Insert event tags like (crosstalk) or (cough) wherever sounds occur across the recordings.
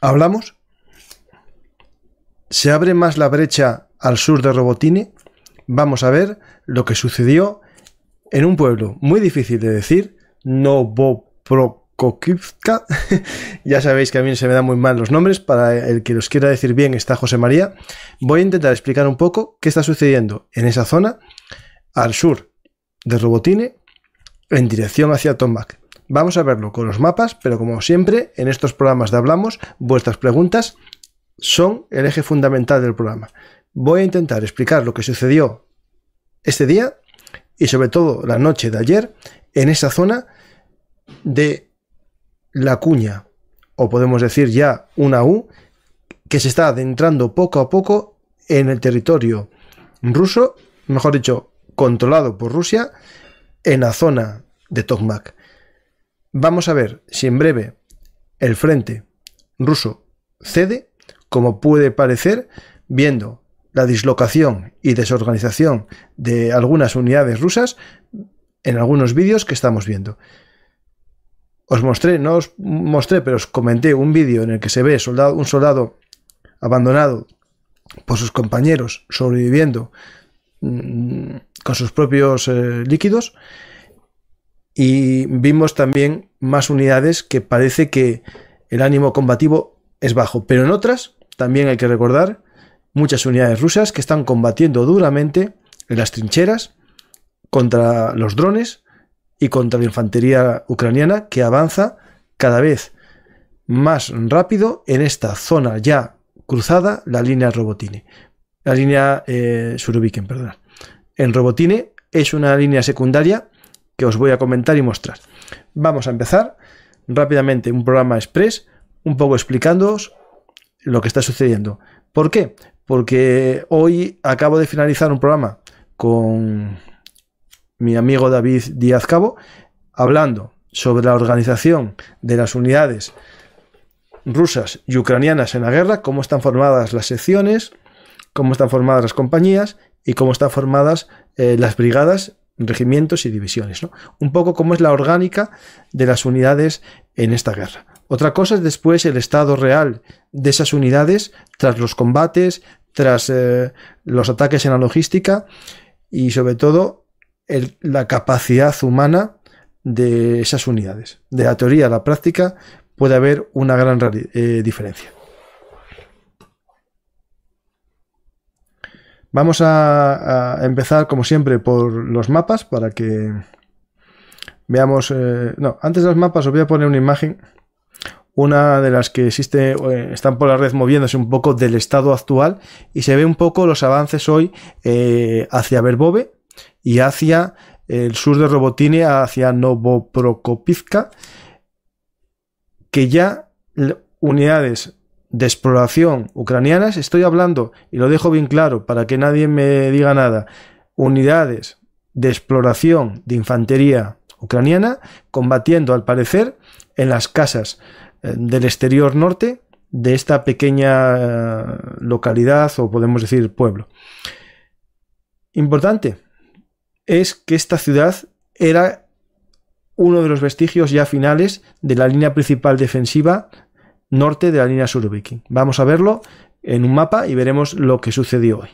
hablamos, se abre más la brecha al sur de Robotine. Vamos a ver lo que sucedió en un pueblo muy difícil de decir, Novoprokokivka, (laughs) ya sabéis que a mí se me dan muy mal los nombres. Para el que los quiera decir bien está José María. Voy a intentar explicar un poco qué está sucediendo en esa zona al sur de Robotine en dirección hacia Tomac. Vamos a verlo con los mapas, pero como siempre, en estos programas de Hablamos, vuestras preguntas son el eje fundamental del programa. Voy a intentar explicar lo que sucedió este día y sobre todo la noche de ayer en esa zona de la cuña, o podemos decir ya una U, que se está adentrando poco a poco en el territorio ruso, mejor dicho, controlado por Rusia, en la zona de Tokmak. Vamos a ver si en breve el frente ruso cede, como puede parecer, viendo la dislocación y desorganización de algunas unidades rusas en algunos vídeos que estamos viendo. Os mostré, no os mostré, pero os comenté un vídeo en el que se ve soldado, un soldado abandonado por sus compañeros sobreviviendo mm, con sus propios eh, líquidos y vimos también más unidades que parece que el ánimo combativo es bajo, pero en otras también hay que recordar muchas unidades rusas que están combatiendo duramente en las trincheras contra los drones y contra la infantería ucraniana que avanza cada vez más rápido en esta zona ya cruzada, la línea Robotine. La línea eh, Surubiken, perdón. En Robotine es una línea secundaria que os voy a comentar y mostrar. Vamos a empezar rápidamente un programa express, un poco explicándoos lo que está sucediendo. ¿Por qué? Porque hoy acabo de finalizar un programa con mi amigo David Díaz Cabo, hablando sobre la organización de las unidades rusas y ucranianas en la guerra, cómo están formadas las secciones, cómo están formadas las compañías y cómo están formadas eh, las brigadas regimientos y divisiones, ¿no? Un poco como es la orgánica de las unidades en esta guerra. Otra cosa es después el estado real de esas unidades tras los combates, tras eh, los ataques en la logística y sobre todo la capacidad humana de esas unidades. De la teoría a la práctica puede haber una gran eh, diferencia. Vamos a, empezar, como siempre, por los mapas para que veamos. Eh, no, antes de los mapas os voy a poner una imagen. Una de las que existe, eh, están por la red moviéndose un poco del estado actual y se ve un poco los avances hoy eh, hacia Verbove y hacia el sur de Robotine, hacia Novoprokopivka, que ya unidades de exploración ucranianas, estoy hablando, y lo dejo bien claro para que nadie me diga nada, unidades de exploración de infantería ucraniana combatiendo al parecer en las casas eh, del exterior norte de esta pequeña eh, localidad o podemos decir pueblo. Importante es que esta ciudad era uno de los vestigios ya finales de la línea principal defensiva norte de la línea Surubikin. Vamos a verlo en un mapa y veremos lo que sucedió hoy.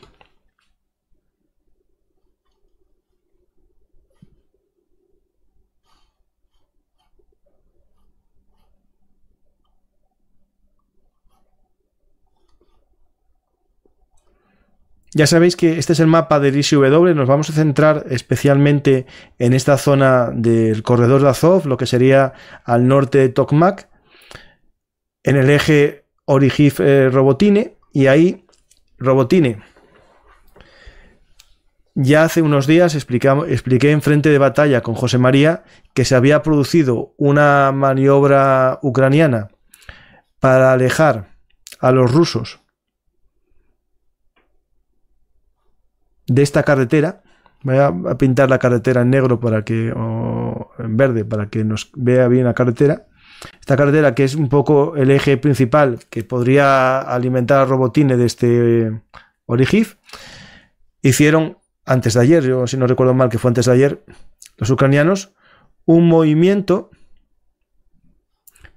Ya sabéis que este es el mapa del ICW, nos vamos a centrar especialmente en esta zona del corredor de Azov, lo que sería al norte de Tokmak, en el eje Origif eh, Robotine y ahí Robotine. Ya hace unos días expliqué en frente de batalla con José María que se había producido una maniobra ucraniana para alejar a los rusos de esta carretera. Voy a pintar la carretera en negro para que, en verde para que nos vea bien la carretera esta carretera que es un poco el eje principal que podría alimentar a Robotine de este eh, hicieron antes de ayer, yo si no recuerdo mal que fue antes de ayer, los ucranianos, un movimiento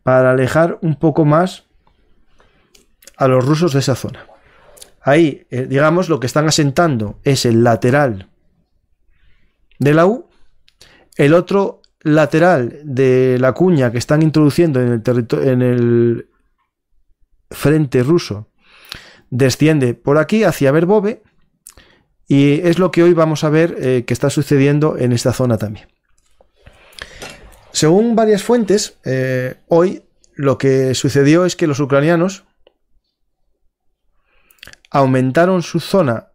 para alejar un poco más a los rusos de esa zona. Ahí, eh, digamos, lo que están asentando es el lateral de la U, el otro lateral de la cuña que están introduciendo en el, en el frente ruso desciende por aquí hacia Verbove y es lo que hoy vamos a ver eh, que está sucediendo en esta zona también. Según varias fuentes, eh, hoy lo que sucedió es que los ucranianos aumentaron su zona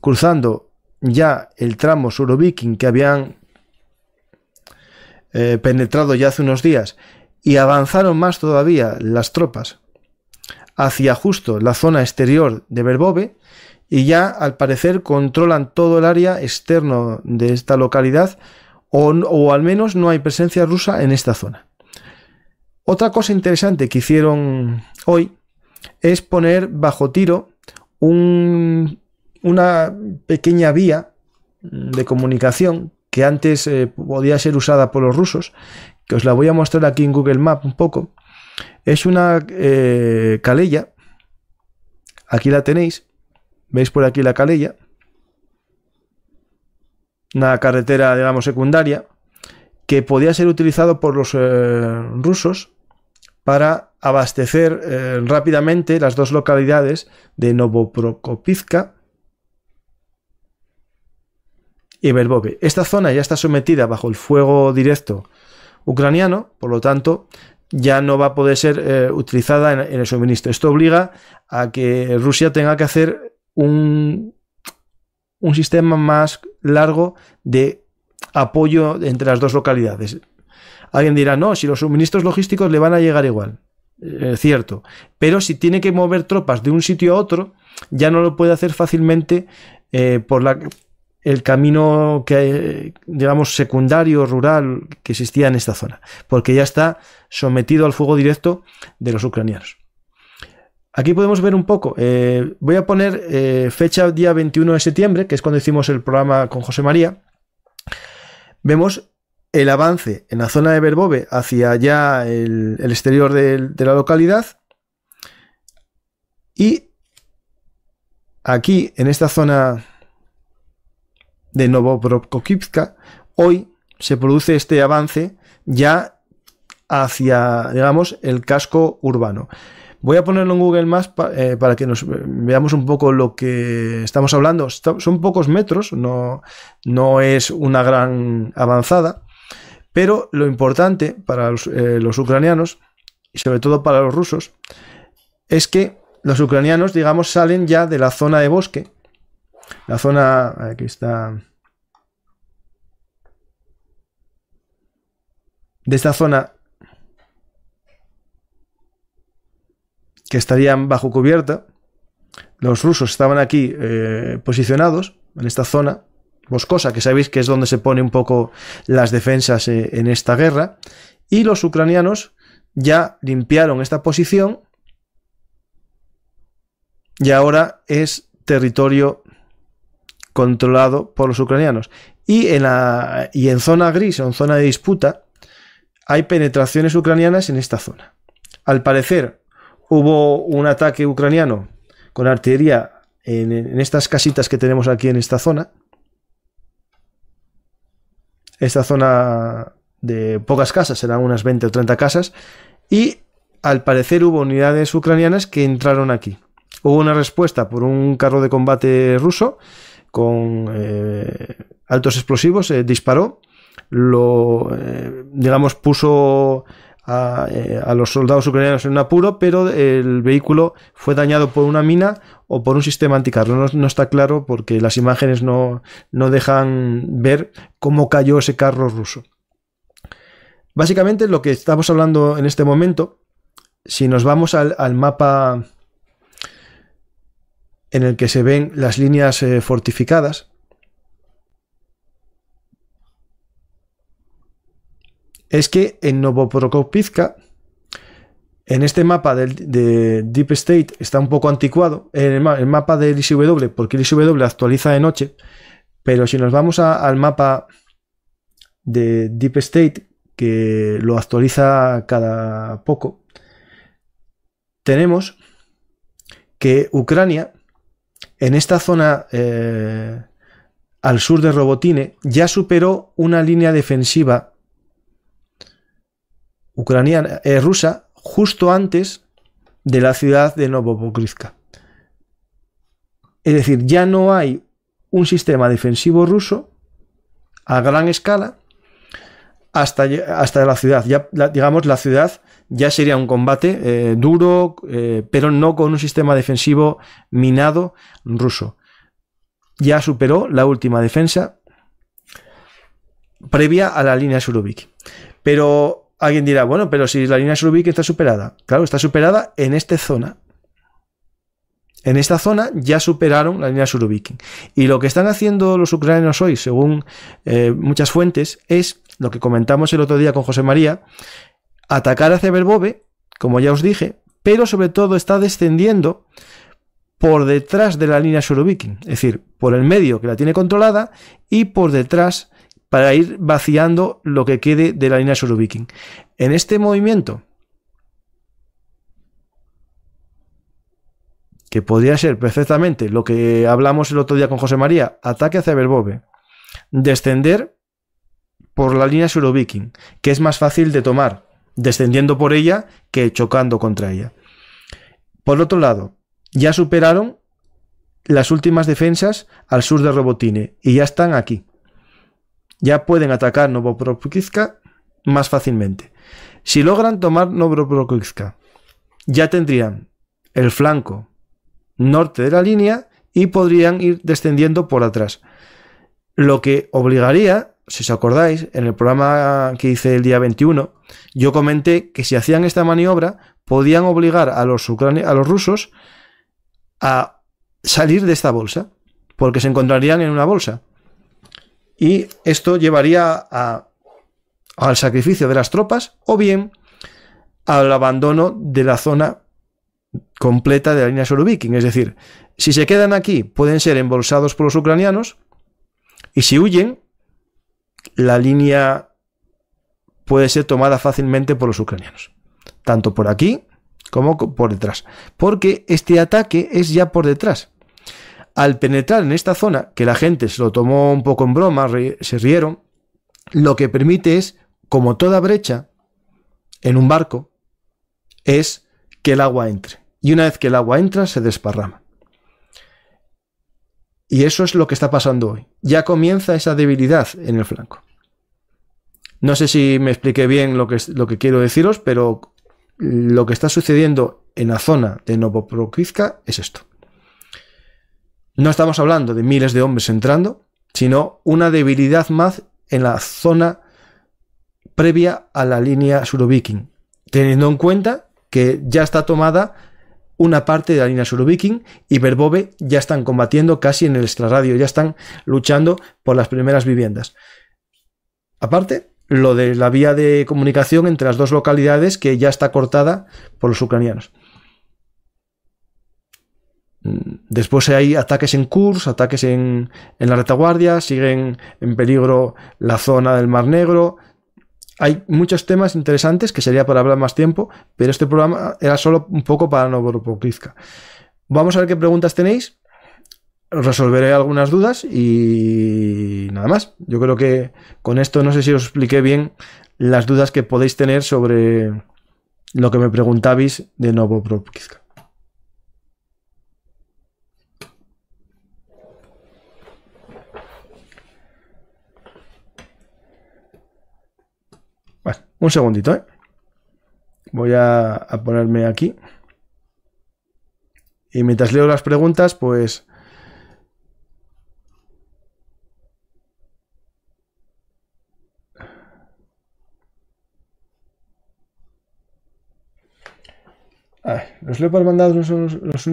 cruzando ya el tramo suroviking que habían eh, penetrado ya hace unos días, y avanzaron más todavía las tropas hacia justo la zona exterior de verbove y ya al parecer controlan todo el área externo de esta localidad, o, al menos no hay presencia rusa en esta zona. Otra cosa interesante que hicieron hoy es poner bajo tiro un, una pequeña vía de comunicación que antes eh, podía ser usada por los rusos, que os la voy a mostrar aquí en Google Maps un poco. Es una eh, calella, aquí la tenéis, veis por aquí la calella, una carretera, digamos, secundaria, que podía ser utilizado por los eh, rusos para abastecer rápidamente las dos localidades de Novoprokopivka y Esta zona ya está sometida bajo el fuego directo ucraniano, por lo tanto, ya no va a poder ser eh, utilizada en, el suministro. Esto obliga a que Rusia tenga que hacer un, un sistema más largo de apoyo entre las dos localidades. Alguien dirá, no, si los suministros logísticos le van a llegar igual. Eh, es cierto. Pero si tiene que mover tropas de un sitio a otro, ya no lo puede hacer fácilmente eh, por la el camino que, digamos, secundario, rural, que existía en esta zona, porque ya está sometido al fuego directo de los ucranianos. Aquí podemos ver un poco, eh, voy a poner eh, fecha día 21 de septiembre, que es cuando hicimos el programa con José María, vemos el avance en la zona de Berbove hacia allá el, exterior de la localidad y aquí en esta zona de Novobrokovka, hoy se produce este avance ya hacia, digamos, el casco urbano. Voy a ponerlo en Google Maps eh, para que nos veamos un poco lo que estamos hablando. son pocos metros, no, no es una gran avanzada, pero lo importante para los, eh, los ucranianos y sobre todo para los rusos es que los ucranianos, digamos, salen ya de la zona de bosque la zona, aquí está... De esta zona que estarían bajo cubierta, los rusos estaban aquí eh, posicionados, en esta zona boscosa, que sabéis que es donde se pone un poco las defensas eh, en esta guerra, y los ucranianos ya limpiaron esta posición y ahora es territorio controlado por los ucranianos. Y en, la, en zona gris o en zona de disputa hay penetraciones ucranianas en esta zona. Al parecer hubo un ataque ucraniano con artillería en, estas casitas que tenemos aquí en esta zona. Esta zona de pocas casas, eran unas 20 o 30 casas. Y al parecer hubo unidades ucranianas que entraron aquí. Hubo una respuesta por un carro de combate ruso con eh, altos explosivos, eh, disparó, lo, eh, digamos, puso a, los soldados ucranianos en un apuro, pero el vehículo fue dañado por una mina o por un sistema anticarro. No, no está claro porque las imágenes no, dejan ver cómo cayó ese carro ruso. Básicamente lo que estamos hablando en este momento, si nos vamos al, al mapa en el que se ven las líneas eh, fortificadas. Es que en Novoprokopivka, en este mapa de Deep State está un poco anticuado, el, mapa del ISW porque el ISW actualiza de noche, pero si nos vamos al mapa de Deep State, que lo actualiza cada poco, tenemos que Ucrania en esta zona eh, al sur de Robotine ya superó una línea defensiva ucraniana, eh, rusa justo antes de la ciudad de Novopokrivka. Es decir, ya no hay un sistema defensivo ruso a gran escala hasta, hasta la ciudad. Ya, digamos, la ciudad ya sería un combate eh, duro, eh, pero no con un sistema defensivo minado ruso. Ya superó la última defensa previa a la línea Surubik. Pero alguien dirá, bueno, pero si la línea Surubik está superada. Claro, está superada en esta zona. En esta zona ya superaron la línea Surubik. Y lo que están haciendo los ucranianos hoy, según eh, muchas fuentes, es lo que comentamos el otro día con José María, atacar a Ceberbove, como ya os dije, pero sobre todo está descendiendo por detrás de la línea Surovikin, es decir, por el medio que la tiene controlada y por detrás para ir vaciando lo que quede de la línea Surovikin. En este movimiento, que podría ser perfectamente lo que hablamos el otro día con José María, ataque a Ceberbove, descender por la línea Surovikin, que es más fácil de tomar descendiendo por ella que chocando contra ella. Por otro lado, ya superaron las últimas defensas al sur de Robotine y ya están aquí. Ya pueden atacar Novopropitska más fácilmente. Si logran tomar Novopropitska, ya tendrían el flanco norte de la línea y podrían ir descendiendo por atrás. Lo que obligaría si os acordáis, en el programa que hice el día 21, yo comenté que si hacían esta maniobra, podían obligar a los, a los rusos a salir de esta bolsa, porque se encontrarían en una bolsa. Y esto llevaría al sacrificio de las tropas o bien al abandono de la zona completa de la línea Sorovikin. Es decir, si se quedan aquí, pueden ser embolsados por los ucranianos y si huyen, la línea puede ser tomada fácilmente por los ucranianos, tanto por aquí como por detrás, porque este ataque es ya por detrás. Al penetrar en esta zona, que la gente se lo tomó un poco en broma, se rieron, lo que permite es, como toda brecha en un barco, es que el agua entre. Y una vez que el agua entra, se desparrama. Y eso es lo que está pasando hoy. Ya comienza esa debilidad en el flanco. No sé si me expliqué bien lo que, lo que quiero deciros, pero lo que está sucediendo en la zona de Novoprokitska es esto. No estamos hablando de miles de hombres entrando, sino una debilidad más en la zona previa a la línea Suroviking, teniendo en cuenta que ya está tomada una parte de la línea Suroviking y Verbove ya están combatiendo casi en el extrarradio, ya están luchando por las primeras viviendas. Aparte, lo de la vía de comunicación entre las dos localidades que ya está cortada por los ucranianos. Después hay ataques en Kursk, ataques en, en la retaguardia, siguen en peligro la zona del Mar Negro, hay muchos temas interesantes que sería para hablar más tiempo, pero este programa era solo un poco para no Vamos a ver qué preguntas tenéis. Resolveré algunas dudas y nada más. Yo creo que con esto no sé si os expliqué bien las dudas que podéis tener sobre lo que me preguntabais de Novo Un segundito, ¿eh? Voy a, a ponerme aquí. Y mientras leo las preguntas, pues los Leopard mandados no son los,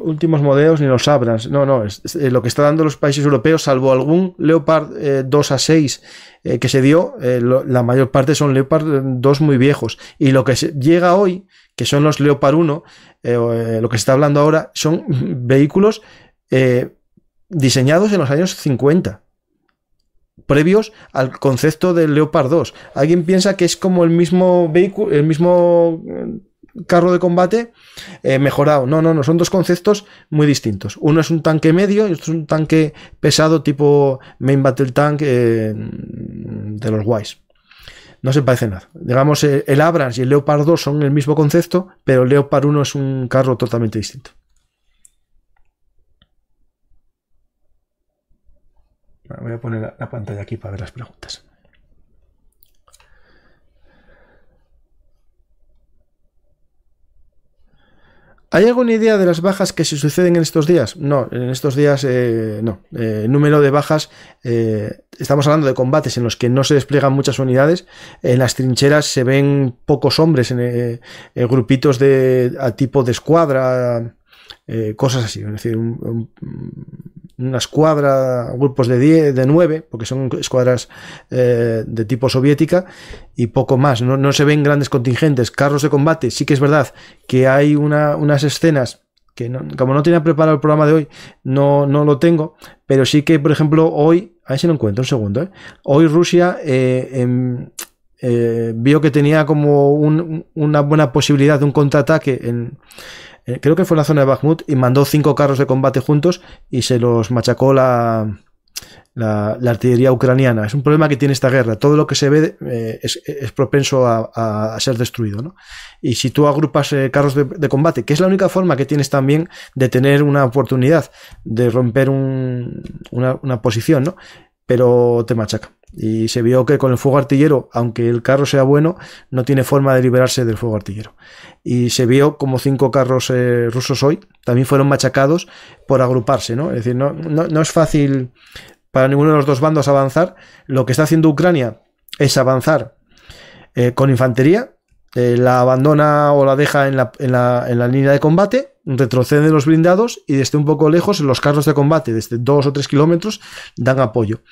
últimos modelos ni los Abrams. No, no, es, eh, lo que está dando los países europeos, salvo algún Leopard 2 eh, a 6 eh, que se dio, la mayor parte son Leopard 2 muy viejos. Y lo que llega hoy, que son los Leopard 1, lo que se está hablando ahora, son (laughs) vehículos diseñados en los años 50 previos al concepto del Leopard 2. Alguien piensa que es como el mismo vehículo, el mismo carro de combate eh, mejorado. No, no, no, son dos conceptos muy distintos. Uno es un tanque medio y otro es un tanque pesado tipo Main Battle Tank eh, de los guays. No se parece nada. Digamos, eh, el Abrams y el Leopard 2 son el mismo concepto, pero el Leopard 1 es un carro totalmente distinto. voy a poner la pantalla aquí para ver las preguntas. ¿Hay alguna idea de las bajas que se suceden en estos días? No, en estos días eh, no. Eh, número de bajas, eh, estamos hablando de combates en los que no se despliegan muchas unidades. En las trincheras se ven pocos hombres en, grupitos de a tipo de escuadra, cosas así. Es decir, un una escuadra, grupos de 10, de 9, porque son escuadras eh, de tipo soviética y poco más. No, se ven grandes contingentes, carros de combate. Sí que es verdad que hay unas escenas que como no tenía preparado el programa de hoy, no, no lo tengo, pero sí que, por ejemplo, hoy, a se lo encuentro un segundo, eh. hoy Rusia eh, em, vio que tenía como una buena posibilidad de un contraataque en, eh, creo que fue en la zona de Bakhmut, y mandó cinco carros de combate juntos y se los machacó la, la, artillería ucraniana. Es un problema que tiene esta guerra. Todo lo que se ve eh, es, propenso a, ser destruido. Y si tú agrupas eh, carros de, combate, que es la única forma que tienes también de tener una oportunidad de romper una, posición, pero te machaca. Y se vio que con el fuego artillero, aunque el carro sea bueno, no tiene forma de liberarse del fuego artillero. Y se vio como cinco carros eh, rusos hoy también fueron machacados por agruparse, ¿no? Es decir, no, no, es fácil para ninguno de los dos bandos avanzar. Lo que está haciendo Ucrania es avanzar eh, con infantería, eh, la abandona o la deja en la, en la, línea de combate, retrocede los blindados y desde un poco lejos los carros de combate, desde dos o tres kilómetros, dan apoyo.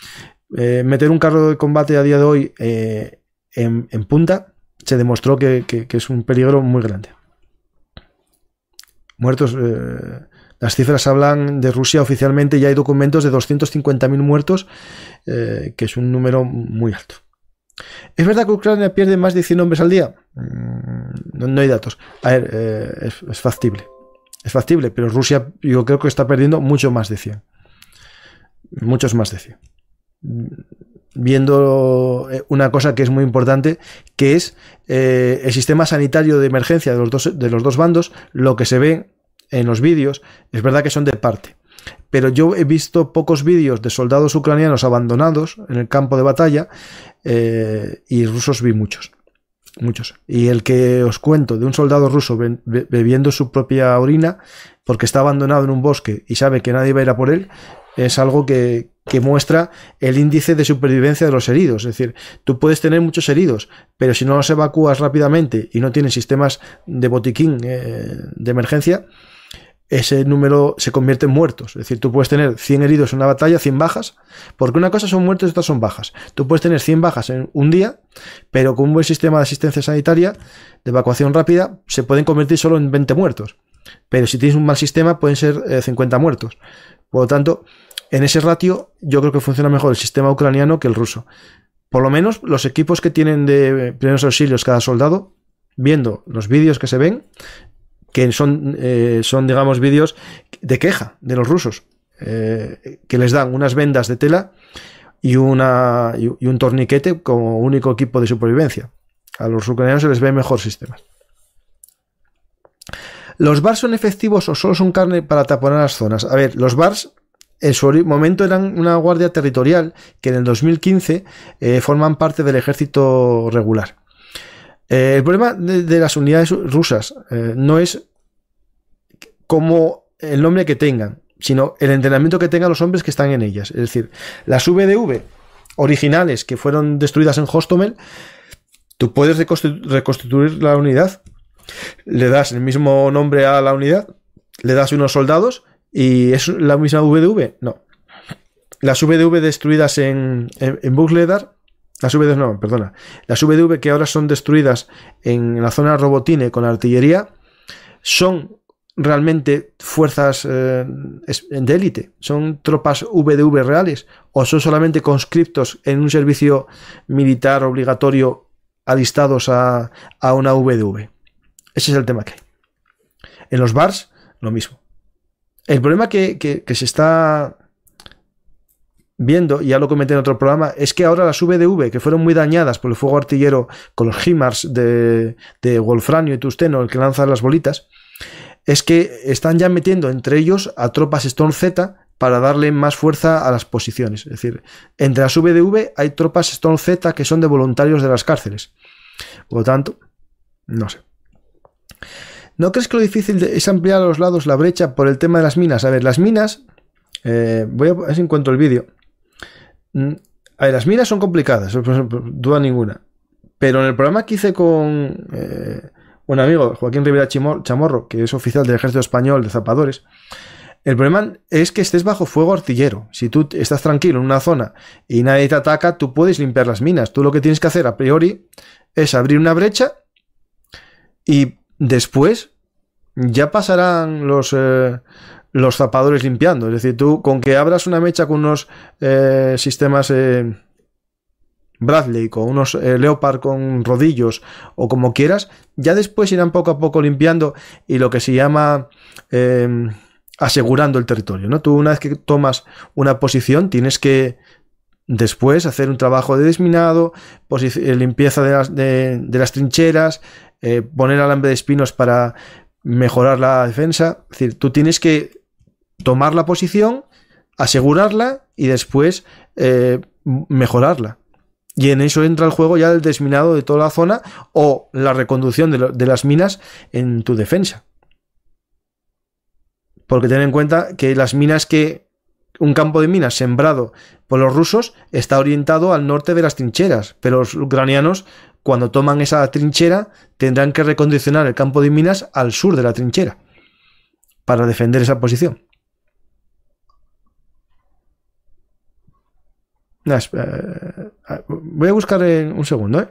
Eh, meter un carro de combate a día de hoy eh, en, punta se demostró que, es un peligro muy grande. Muertos, eh, las cifras hablan de Rusia oficialmente, ya hay documentos de 250.000 muertos, que es un número muy alto. ¿Es verdad que Ucrania pierde más de 100 hombres al día? Mm, no, hay datos. A ver, es, es factible. Es factible, pero Rusia yo creo que está perdiendo mucho más de 100. Muchos más de 100 viendo eh, una cosa que es muy importante, que es eh, el sistema sanitario de emergencia de los, dos, de los dos bandos, lo que se ve en los vídeos, es verdad que son de parte. Pero yo he visto pocos vídeos de soldados ucranianos abandonados en el campo de batalla eh, y rusos vi muchos. Muchos. Y el que os cuento de un soldado ruso bebiendo su propia orina porque está abandonado en un bosque y sabe que nadie va a ir a por él, es algo que, que muestra el índice de supervivencia de los heridos. Es decir, tú puedes tener muchos heridos, pero si no los evacuas rápidamente y no tienes sistemas de botiquín eh, de emergencia, ese número se convierte en muertos. Es decir, tú puedes tener 100 heridos en una batalla, 100 bajas, porque una cosa son muertos y otra son bajas. Tú puedes tener 100 bajas en un día, pero con un buen sistema de asistencia sanitaria, de evacuación rápida, se pueden convertir solo en 20 muertos. Pero si tienes un mal sistema, pueden ser 50 eh, muertos. Por lo tanto, en ese ratio, yo creo que funciona mejor el sistema ucraniano que el ruso. Por lo menos los equipos que tienen de primeros auxilios cada soldado, viendo los vídeos que se ven, que son, eh, son digamos, vídeos de queja de los rusos, eh, que les dan unas vendas de tela y, una, un torniquete como único equipo de supervivencia. A los ucranianos se les ve mejor sistema. ¿Los bars son efectivos o solo son carne para taponar las zonas? A ver, los bars en su momento eran una guardia territorial que en el 2015 eh, forman parte del ejército regular. Eh, el problema de, las unidades rusas eh, no es como el nombre que tengan, sino el entrenamiento que tengan los hombres que están en ellas. Es decir, las VDV originales que fueron destruidas en Hostomel, tú puedes reconstituir la unidad, le das el mismo nombre a la unidad, le das unos soldados ¿Y es la misma VDV? No. Las VDV destruidas en, en, las VDV no, perdona, las VDV que ahora son destruidas en la zona Robotine con artillería, son realmente fuerzas eh, de élite, son tropas VDV reales o son solamente conscriptos en un servicio militar obligatorio alistados a, a una VDV. Ese es el tema que hay. En los bars, lo mismo. El problema que, se está viendo, ya lo comenté en otro programa, es que ahora las VDV, que fueron muy dañadas por el fuego artillero con los HIMARS de, de Wolfranio y Tusteno, el que lanza las bolitas, es que están ya metiendo entre ellos a tropas stone Z para darle más fuerza a las posiciones. Es decir, entre las VDV hay tropas stone Z que son de voluntarios de las cárceles. Por lo tanto, no sé. ¿No crees que lo difícil es ampliar a los lados la brecha por el tema de las minas? A ver, las minas. Eh, voy a ver si encuentro el vídeo. Mm, las minas son complicadas, duda ninguna. Pero en el programa que hice con eh, un amigo, Joaquín Rivera Chamorro, que es oficial del ejército español de zapadores, el problema es que estés bajo fuego artillero. Si tú estás tranquilo en una zona y nadie te ataca, tú puedes limpiar las minas. Tú lo que tienes que hacer a priori es abrir una brecha y Después ya pasarán los, eh, los zapadores limpiando. Es decir, tú con que abras una mecha con unos eh, sistemas eh, Bradley, con unos Leopard con rodillos o como quieras, ya después irán poco a poco limpiando y lo que se llama asegurando el territorio. ¿no? Tú una vez que tomas una posición tienes que Después hacer un trabajo de desminado, eh, limpieza de las, trincheras, eh, poner alambre de espinos para mejorar la defensa. Es decir, tú tienes que tomar la posición, asegurarla y después eh, mejorarla. Y en eso entra el juego ya el desminado de toda la zona o la reconducción de, de las minas en tu defensa. Porque ten en cuenta que las minas que un campo de minas sembrado por los rusos está orientado al norte de las trincheras, pero los ucranianos cuando toman esa trinchera tendrán que recondicionar el campo de minas al sur de la trinchera para defender esa posición. Eh, eh, voy a buscar en un segundo. ¿eh?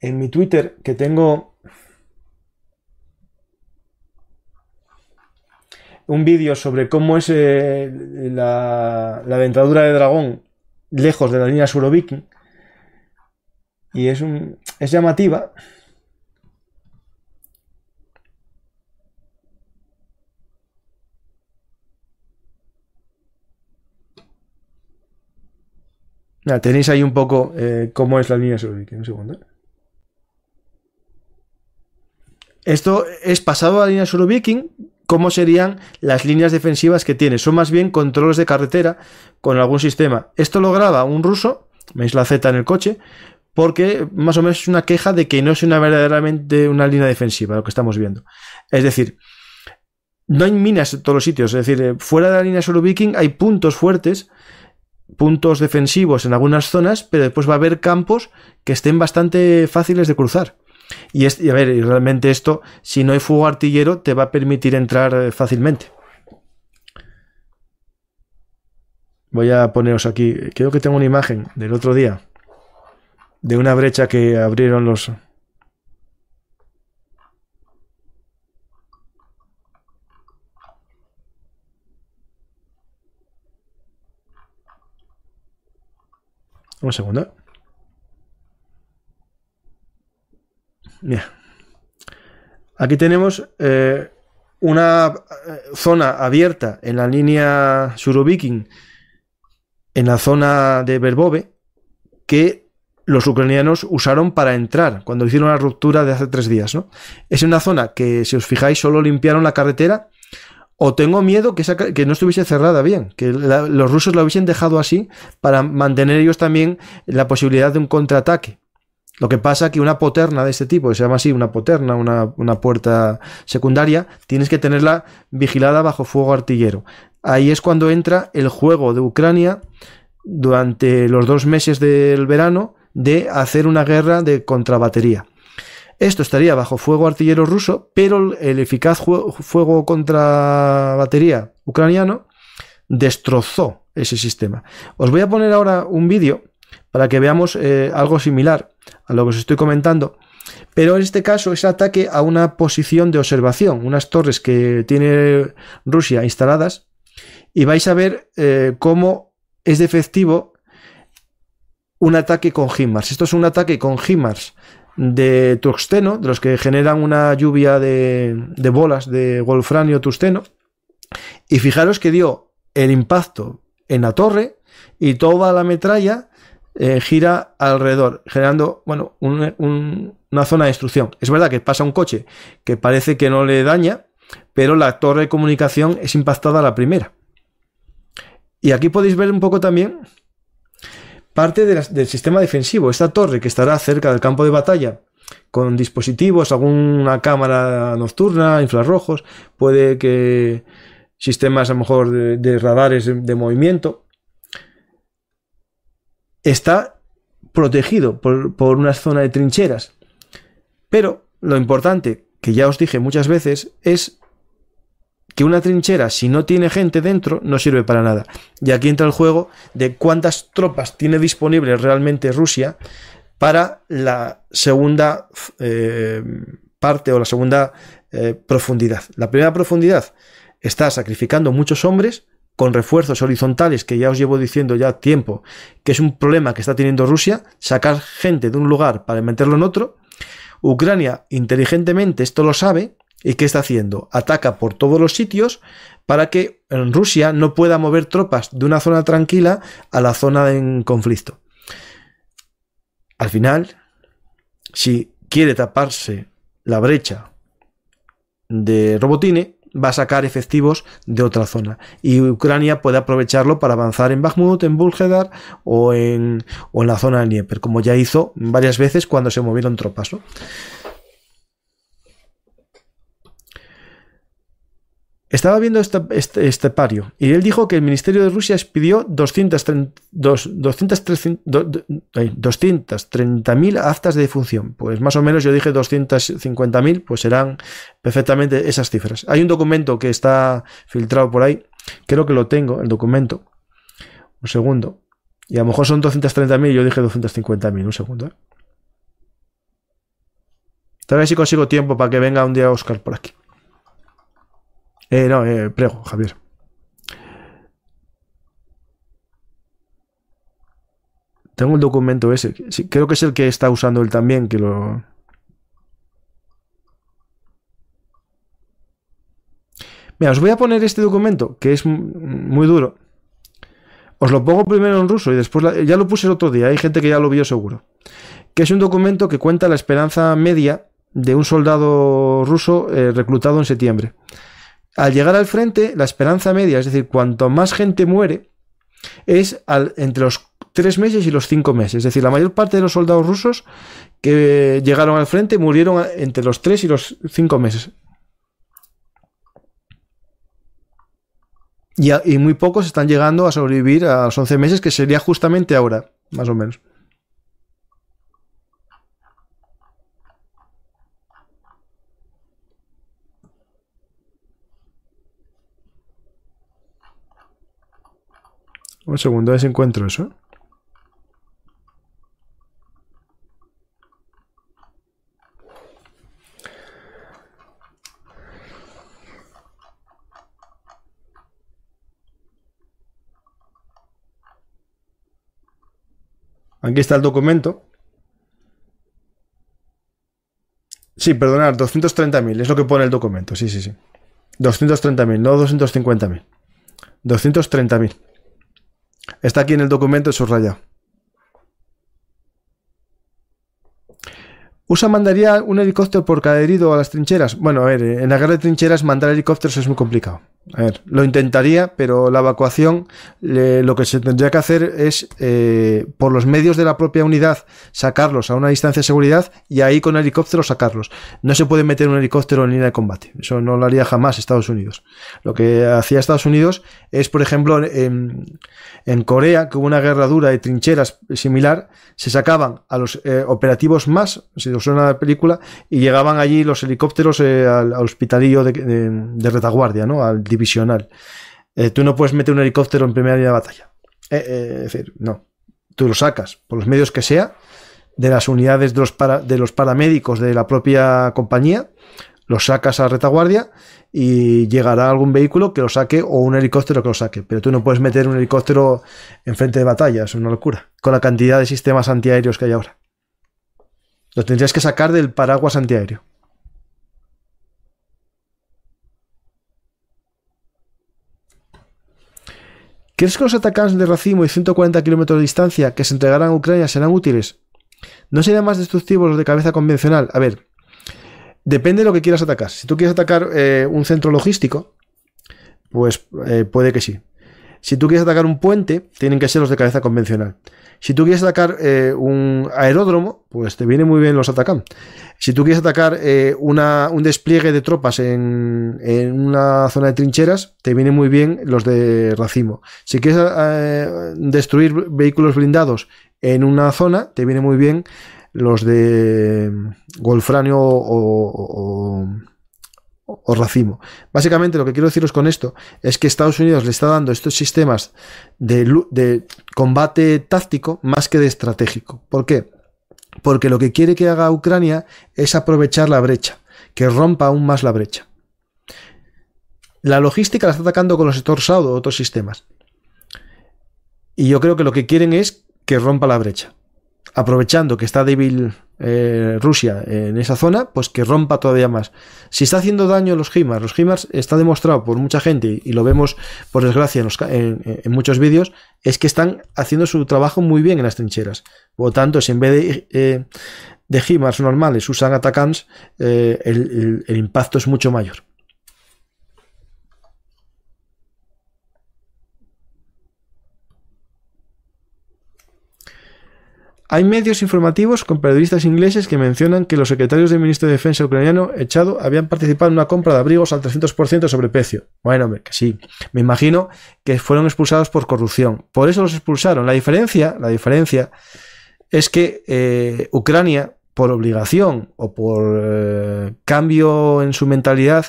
En mi Twitter que tengo un vídeo sobre cómo es eh, la, la, dentadura de dragón lejos de la línea suroviking. Y es, un, llamativa. tenéis ahí un poco eh, cómo es la línea suroviking. Un segundo. Esto es pasado a la línea suroviking, cómo serían las líneas defensivas que tiene. Son más bien controles de carretera con algún sistema. Esto lo graba un ruso, veis la Z en el coche, porque más o menos es una queja de que no es una verdaderamente una línea defensiva, lo que estamos viendo. Es decir, no hay minas en todos los sitios, es decir, eh, fuera de la línea solo viking hay puntos fuertes, puntos defensivos en algunas zonas, pero después va a haber campos que estén bastante fáciles de cruzar. Y, a ver, realmente esto, si no hay fuego artillero, te va a permitir entrar eh, fácilmente. Voy a poneros aquí, creo que tengo una imagen del otro día, de una brecha que abrieron los... Un segundo. Mira. Aquí tenemos eh, una eh, zona abierta en la línea Surubikin, en la zona de Verbove, que los ucranianos usaron para entrar cuando hicieron la ruptura de hace tres días. Es una zona que, si os fijáis, solo limpiaron la carretera. O tengo miedo que, que no estuviese cerrada bien, que los rusos la hubiesen dejado así para mantener ellos también la posibilidad de un contraataque. Lo que pasa es que una poterna de este tipo, que se llama así, una poterna, una, puerta secundaria, tienes que tenerla vigilada bajo fuego artillero. Ahí es cuando entra el juego de Ucrania durante los dos meses del verano de hacer una guerra de contrabatería. Esto estaría bajo fuego artillero ruso, pero el eficaz fuego contra batería ucraniano destrozó ese sistema. Os voy a poner ahora un vídeo para que veamos eh, algo similar a lo que os estoy comentando. Pero en este caso es ataque a una posición de observación, unas torres que tiene Rusia instaladas. Y vais a ver eh, cómo es de efectivo un ataque con HIMARS. Esto es un ataque con HIMARS de tungsteno, de los que generan una lluvia de, bolas de wolfranio tungsteno. Y fijaros que dio el impacto en la torre y toda la metralla eh, gira alrededor, generando, bueno, una zona de destrucción. Es verdad que pasa un coche que parece que no le daña, pero la torre de comunicación es impactada a la primera. Y aquí podéis ver un poco también parte del sistema defensivo. Esta torre que estará cerca del campo de batalla con dispositivos, alguna cámara nocturna, infrarrojos, puede que sistemas a lo mejor de, radares de movimiento, está protegido por, una zona de trincheras. Pero lo importante, que ya os dije muchas veces, es que una trinchera, si no tiene gente dentro, no sirve para nada. Y aquí entra el juego de cuántas tropas tiene disponible realmente Rusia para la segunda eh, parte o la segunda eh, profundidad. La primera profundidad está sacrificando muchos hombres con refuerzos horizontales, que ya os llevo diciendo ya tiempo, que es un problema que está teniendo Rusia, sacar gente de un lugar para meterlo en otro. Ucrania inteligentemente esto lo sabe y ¿qué está haciendo? Ataca por todos los sitios para que en Rusia no pueda mover tropas de una zona tranquila a la zona en conflicto. Al final, si quiere taparse la brecha de Robotine, va a sacar efectivos de otra zona y Ucrania puede aprovecharlo para avanzar en Bakhmut, en Bulgedar o en, la zona de Nieper, como ya hizo varias veces cuando se movieron tropas. Estaba viendo este, este, pario y él dijo que el Ministerio de Rusia expidió 230.000 actas de defunción. Pues más o menos yo dije 250.000, pues serán perfectamente esas cifras. Hay un documento que está filtrado por ahí, creo que lo tengo, el documento. Un segundo. Y a lo mejor son 230.000 y yo dije 250.000, un segundo. Eh. Tal vez si consigo tiempo para que venga un día Oscar por aquí. Eh, no, eh, prego, Javier. Tengo el documento ese. creo que es el que está usando él también, que lo... Mira, os voy a poner este documento, que es muy duro. Os lo pongo primero en ruso y después... Ya lo puse el otro día, hay gente que ya lo vio seguro. Que es un documento que cuenta la esperanza media de un soldado ruso eh, reclutado en septiembre. Al llegar al frente, la esperanza media, es decir, cuanto más gente muere, es entre los tres meses y los cinco meses. Es decir, la mayor parte de los soldados rusos que llegaron al frente murieron entre los tres y los cinco meses. Y, muy pocos están llegando a sobrevivir a los once meses, que sería justamente ahora, más o menos. Un segundo, a ver si encuentro eso. Aquí está el documento. Sí, perdonad, 230.000 es lo que pone el documento. Sí, sí, sí. 230.000, no 250.000. 230.000. Está aquí en el documento y USA mandaría un helicóptero por cada herido a las trincheras. Bueno, a ver, eh, en la guerra de trincheras mandar helicópteros es muy complicado. A ver, lo intentaría, pero la evacuación lo que se tendría que hacer es eh, por los medios de la propia unidad sacarlos a una distancia de seguridad y ahí con helicóptero sacarlos. No se puede meter un helicóptero en línea de combate. Eso no lo haría jamás Estados Unidos. Lo que hacía Estados Unidos es, por ejemplo, en, Corea, que hubo una guerra dura de trincheras similar, se sacaban a los eh, operativos más, suena la película, y llegaban allí los helicópteros eh, al, hospitalillo de, retaguardia, ¿no? Al divisional. Eh, tú no puedes meter un helicóptero en primera línea de batalla. Eh, es decir, no. Tú lo sacas, por los medios que sea, de las unidades de los, de los paramédicos de la propia compañía, lo sacas a retaguardia y llegará algún vehículo que lo saque o un helicóptero que lo saque. Pero tú no puedes meter un helicóptero en frente de batalla, es una locura, con la cantidad de sistemas antiaéreos que hay ahora. Lo tendrías que sacar del paraguas antiaéreo. ¿Crees que los atacantes de racimo y 140 kilómetros de distancia que se entregarán a Ucrania serán útiles? ¿No serían más destructivos los de cabeza convencional? A ver, depende de lo que quieras atacar. Si tú quieres atacar eh, un centro logístico, pues eh, puede que sí. Si tú quieres atacar un puente, tienen que ser los de cabeza convencional. Si tú quieres atacar eh, un aeródromo, pues te vienen muy bien los Atacan. Si tú quieres atacar eh, un despliegue de tropas en, una zona de trincheras, te vienen muy bien los de racimo. Si quieres eh, destruir vehículos blindados en una zona, te vienen muy bien los de mm, Golfranio o o racimo. Básicamente lo que quiero deciros con esto es que Estados Unidos le está dando estos sistemas de, combate táctico más que de estratégico. ¿Por qué? Porque lo que quiere que haga Ucrania es aprovechar la brecha, que rompa aún más la brecha. La logística la está atacando con los sector o otros sistemas. Y yo creo que lo que quieren es que rompa la brecha aprovechando que está débil eh, Rusia en esa zona, pues que rompa todavía más. Si está haciendo daño los HIMARS, los HIMARS está demostrado por mucha gente y lo vemos por desgracia en, muchos vídeos, es que están haciendo su trabajo muy bien en las trincheras. Por lo tanto, si en vez de, eh, HIMARS normales usan atacants, eh, el impacto es mucho mayor. Hay medios informativos con periodistas ingleses que mencionan que los secretarios del ministro de Defensa ucraniano, echado, habían participado en una compra de abrigos al 300% sobre precio. Bueno, que sí. Me imagino que fueron expulsados por corrupción. Por eso los expulsaron. La diferencia, la diferencia es que eh, Ucrania, por obligación o por eh, cambio en su mentalidad,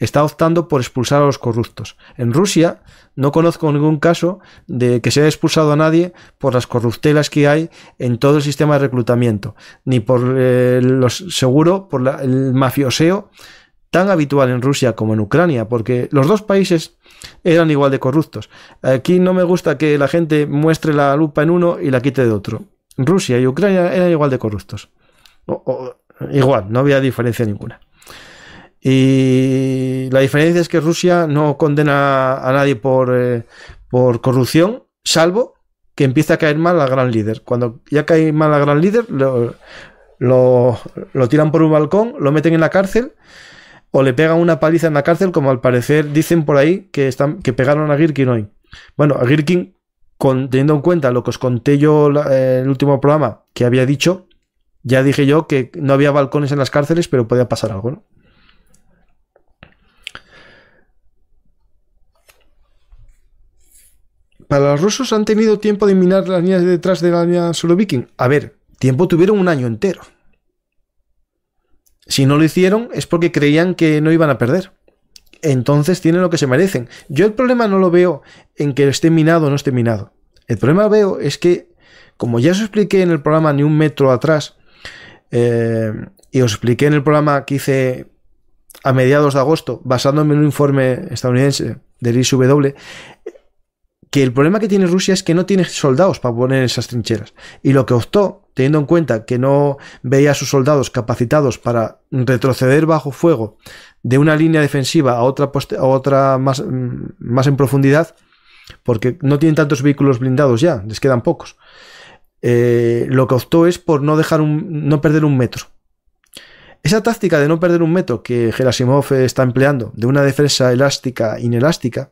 está optando por expulsar a los corruptos. En Rusia no conozco ningún caso de que se haya expulsado a nadie por las corruptelas que hay en todo el sistema de reclutamiento, ni por eh, los seguro por el mafioseo tan habitual en Rusia como en Ucrania, porque los dos países eran igual de corruptos. Aquí no me gusta que la gente muestre la lupa en uno y la quite de otro. Rusia y Ucrania eran igual de corruptos. igual, no había diferencia ninguna. Y la diferencia es que Rusia no condena a nadie por, eh, corrupción, salvo que empieza a caer mal al gran líder. Cuando ya cae mal al gran líder, lo, tiran por un balcón, lo meten en la cárcel o le pegan una paliza en la cárcel, como al parecer dicen por ahí que, están, que pegaron a Girkin hoy. Bueno, a Girkin, teniendo en cuenta lo que os conté yo en eh, el último programa que había dicho, ya dije yo que no había balcones en las cárceles, pero podía pasar algo, ¿no? para los rusos han tenido tiempo de minar las líneas detrás de la línea Viking? A ver, tiempo tuvieron un año entero. Si no lo hicieron es porque creían que no iban a perder. Entonces tienen lo que se merecen. Yo el problema no lo veo en que esté minado o no esté minado. El problema veo es que, como ya os expliqué en el programa ni un metro atrás, eh, y os expliqué en el programa que hice a mediados de agosto, basándome en un informe estadounidense del ISW, que el problema que tiene Rusia es que no tiene soldados para poner esas trincheras. Y lo que optó, teniendo en cuenta que no veía a sus soldados capacitados para retroceder bajo fuego de una línea defensiva a otra, a otra más, mm, más en profundidad, porque no tienen tantos vehículos blindados ya, les quedan pocos. Eh, lo que optó es por no dejar no perder un metro. Esa táctica de no perder un metro que Gerasimov está empleando, de una defensa elástica, inelástica,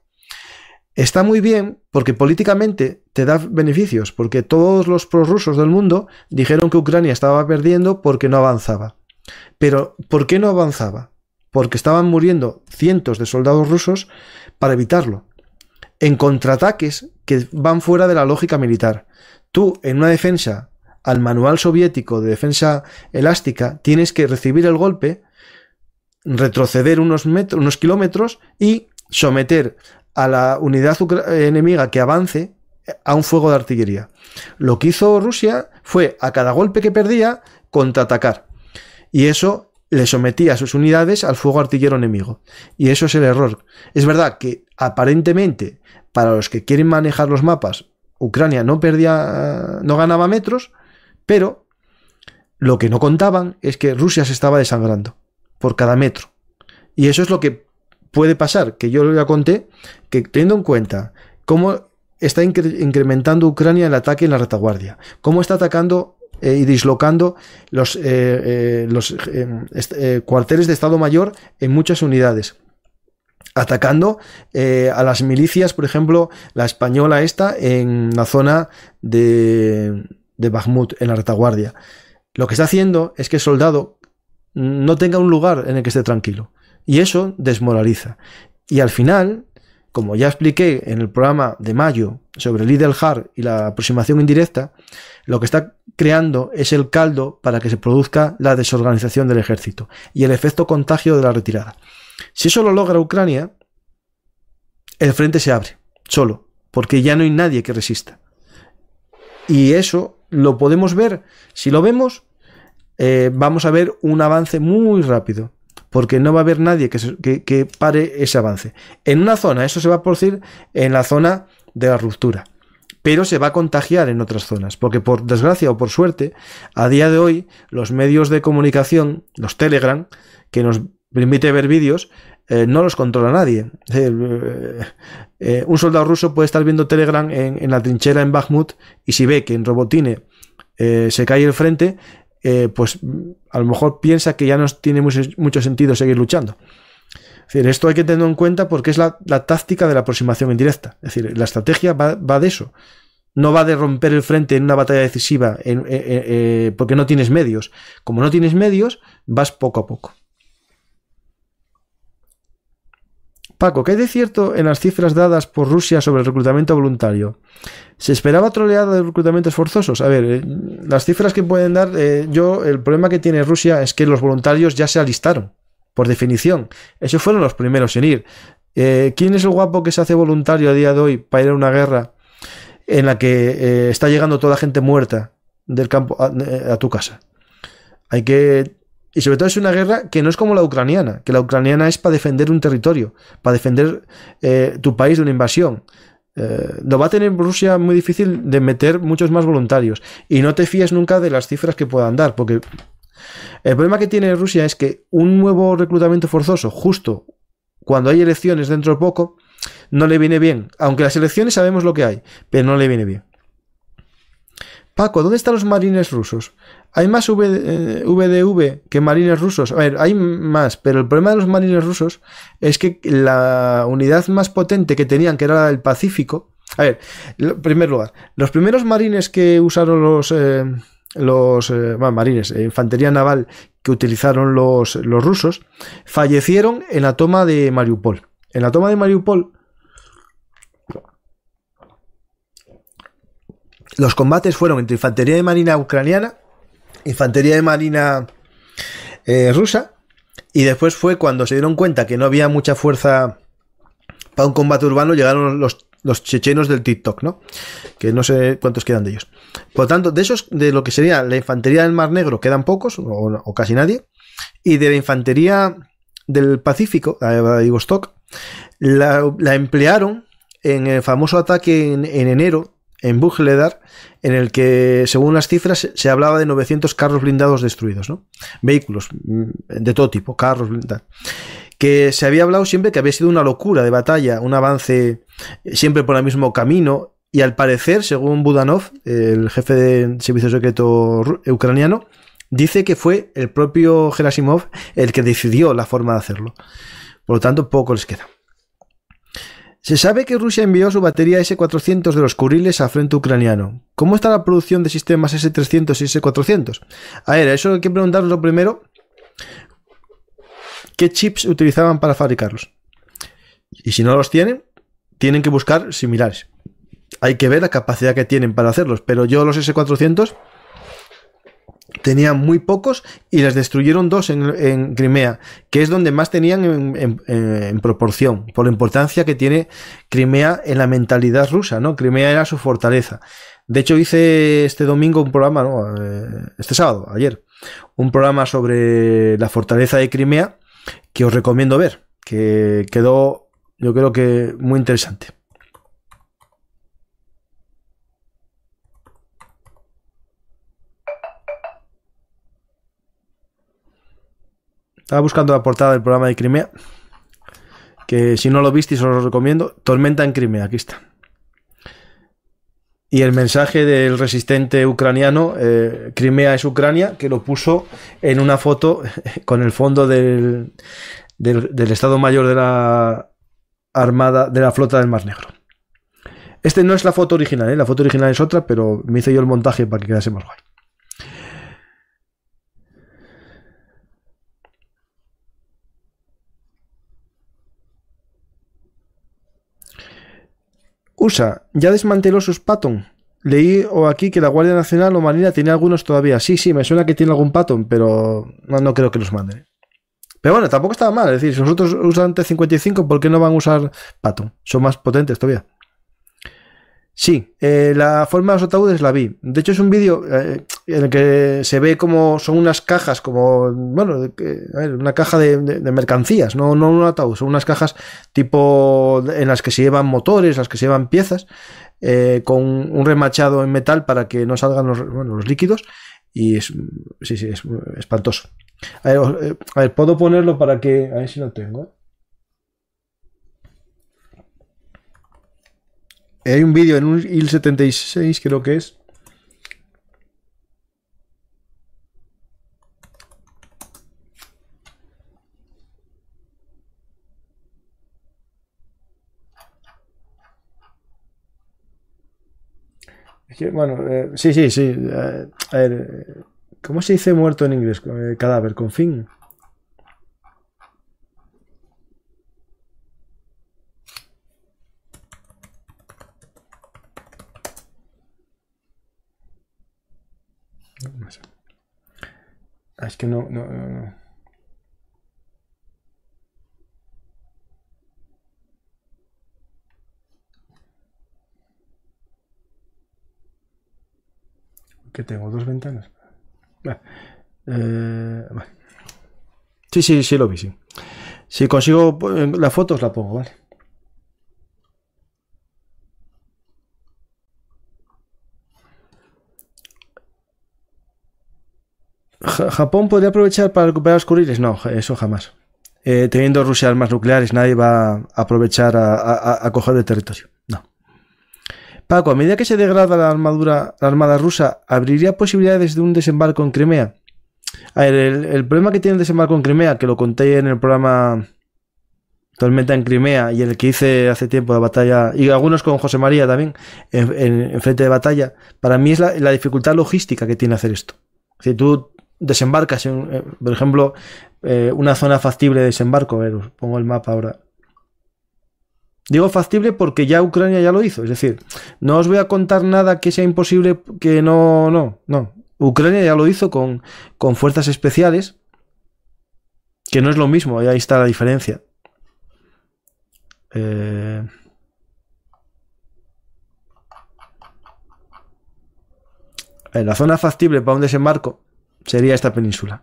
está muy bien porque políticamente te da beneficios, porque todos los prorrusos del mundo dijeron que Ucrania estaba perdiendo porque no avanzaba. Pero, ¿por qué no avanzaba? Porque estaban muriendo cientos de soldados rusos para evitarlo. En contraataques que van fuera de la lógica militar. Tú, en una defensa al manual soviético de defensa elástica, tienes que recibir el golpe, retroceder unos, metros, unos kilómetros y someter a la unidad eh, enemiga que avance eh, a un fuego de artillería. Lo que hizo Rusia fue a cada golpe que perdía contraatacar. Y eso le sometía a sus unidades al fuego artillero enemigo. Y eso es el error. Es verdad que aparentemente para los que quieren manejar los mapas, Ucrania no perdía no ganaba metros, pero lo que no contaban es que Rusia se estaba desangrando por cada metro. Y eso es lo que puede pasar, que yo lo ya conté que teniendo en cuenta cómo está incrementando Ucrania el ataque en la retaguardia, cómo está atacando eh, y dislocando los, eh, eh, los cuarteles de Estado Mayor en muchas unidades, atacando a las milicias, por ejemplo, la española esta en la zona de, de en la retaguardia. Lo que está haciendo es que el soldado no tenga un lugar en el que esté tranquilo. Y eso desmoraliza. Y al final, como ya expliqué en el programa de mayo sobre el Lidl Hard y la aproximación indirecta, lo que está creando es el caldo para que se produzca la desorganización del ejército y el efecto contagio de la retirada. Si eso lo logra Ucrania, el frente se abre, solo, porque ya no hay nadie que resista. Y eso lo podemos ver. Si lo vemos, eh, vamos a ver un avance muy rápido porque no va a haber nadie que, que, pare ese avance. En una zona, eso se va a producir en la zona de la ruptura, pero se va a contagiar en otras zonas, porque por desgracia o por suerte, a día de hoy, los medios de comunicación, los Telegram, que nos permite ver vídeos, eh, no los controla nadie. Eh, eh, un soldado ruso puede estar viendo Telegram en, en la trinchera en Bakhmut y si ve que en Robotine se cae el frente, eh, pues mm, a lo mejor piensa que ya no tiene mucho, sentido seguir luchando. decir, esto hay que tenerlo en cuenta porque es la, táctica de la aproximación indirecta. Es decir, la estrategia va, de eso. No va de romper el frente en una batalla decisiva eh, eh, porque no tienes medios. Como no tienes medios, vas poco a poco. Paco, ¿qué hay de cierto en las cifras dadas por Rusia sobre el reclutamiento voluntario? ¿Se esperaba troleada de reclutamientos forzosos? A ver, eh, las cifras que pueden dar, eh, yo, el problema que tiene Rusia es que los voluntarios ya se alistaron, por definición. Esos fueron los primeros en ir. Eh, ¿Quién es el guapo que se hace voluntario a día de hoy para ir a una guerra en la que está llegando toda gente muerta del campo a tu casa? Hay que y sobre todo es una guerra que no es como la ucraniana, que la ucraniana es para defender un territorio, para defender eh, tu país de una invasión. Eh, lo va a tener Rusia muy difícil de meter muchos más voluntarios. Y no te fíes nunca de las cifras que puedan dar, porque el problema que tiene Rusia es que un nuevo reclutamiento forzoso, justo cuando hay elecciones dentro de poco, no le viene bien. Aunque las elecciones sabemos lo que hay, pero no le viene bien. Paco, ¿dónde están los marines rusos? Hay más VDV eh, que marines rusos. A ver, hay más, pero el problema de los marines rusos es que la unidad más potente que tenían, que era la del Pacífico. A ver, en primer lugar, los primeros marines que usaron los. Eh, los eh, bueno, marines, infantería naval que utilizaron los, los rusos, fallecieron en la toma de Mariupol. En la toma de Mariupol, los combates fueron entre infantería de marina ucraniana infantería de marina eh, rusa. Y después fue cuando se dieron cuenta que no había mucha fuerza para un combate urbano, llegaron los, los chechenos del TikTok, ¿no? Que no sé cuántos quedan de ellos. Por lo tanto, de esos, de lo que sería la infantería del Mar Negro, quedan pocos, o, casi nadie. Y de la infantería del Pacífico, la de Vladivostok, la, emplearon en el famoso ataque en enero en Bugledar, en el que, según las cifras, se hablaba de 900 carros blindados destruidos, ¿no? Vehículos mm, de todo tipo, carros blindados. Que se había hablado siempre que había sido una locura de batalla, un avance eh, siempre por el mismo camino, y al parecer, según Budanov, el jefe de servicio secreto ucraniano, dice que fue el propio Gerasimov el que decidió la forma de hacerlo. Por lo tanto, poco les queda. Se sabe que Rusia envió su batería S-400 de los Kuriles al frente ucraniano. ¿Cómo está la producción de sistemas S-300 y S-400? A ver, eso hay que preguntaros lo primero. ¿Qué chips utilizaban para fabricarlos? Y si no los tienen, tienen que buscar similares. Hay que ver la capacidad que tienen para hacerlos, pero yo los S-400 tenían muy pocos y les destruyeron dos en, Crimea, que es donde más tenían en, en, proporción, por la importancia que tiene Crimea en la mentalidad rusa, ¿no? Crimea era su fortaleza. De hecho, hice este domingo un programa, ¿no? Eh, este sábado, ayer, un programa sobre la fortaleza de Crimea que os recomiendo ver, que quedó, yo creo que muy interesante. Estaba buscando la portada del programa de Crimea. Que si no lo visteis, os lo recomiendo. Tormenta en Crimea, aquí está. Y el mensaje del resistente ucraniano, eh, Crimea es Ucrania, que lo puso en una foto (laughs) con el fondo del, del, Estado Mayor de la Armada, de la Flota del Mar Negro. Este no es la foto original, eh, la foto original es otra, pero me hice yo el montaje para que quedase más guay. USA ya desmanteló sus Patton. Leí o oh, aquí que la Guardia Nacional o Marina Tiene algunos todavía. Sí, sí, me suena que tiene algún Patton, pero no, creo que los manden. Pero bueno, tampoco estaba mal. Es decir, si nosotros usan T-55, ¿por qué no van a usar Patton? Son más potentes todavía. Sí, eh, la forma de los ataúdes la vi. De hecho, es un vídeo. Eh, en el que se ve como son unas cajas, como, bueno, a ver, una caja de, mercancías, no, no un ataúd, son unas cajas tipo en las que se llevan motores, las que se llevan piezas, eh, con un remachado en metal para que no salgan los, líquidos, y es, espantoso. A ver, eh, a ver, puedo ponerlo para que, a ver si lo tengo. Eh, hay un vídeo en un IL-76, creo que es, bueno, eh, sí, sí, sí. Eh, a ver, eh, ¿cómo se dice muerto en inglés? cadáver, con fin. Ah, es que no. no. tengo dos ventanas. Eh, sí, sí, sí, lo vi, sí. Si consigo eh, las fotos, la pongo, ¿vale? ¿Japón podría aprovechar para recuperar los No, eso jamás. Eh, teniendo Rusia armas nucleares, nadie va a aprovechar a, a, a coger el territorio. No. Paco, a medida que se degrada la armadura, la armada rusa, ¿abriría posibilidades de un desembarco en Crimea? A ver, el, problema que tiene el desembarco en Crimea, que lo conté en el programa Tormenta en Crimea y el que hice hace tiempo de batalla, y algunos con José María también, en, frente de batalla, para mí es la, dificultad logística que tiene hacer esto. Si tú desembarcas, en, eh, por ejemplo, eh, una zona factible de desembarco, a ver, os pongo el mapa ahora. Digo factible porque ya Ucrania ya lo hizo. Es decir, no os voy a contar nada que sea imposible, que no, no, no. Ucrania ya lo hizo con, fuerzas especiales, que no es lo mismo, ahí está la diferencia. Eh, eh, la zona factible para un desembarco sería esta península.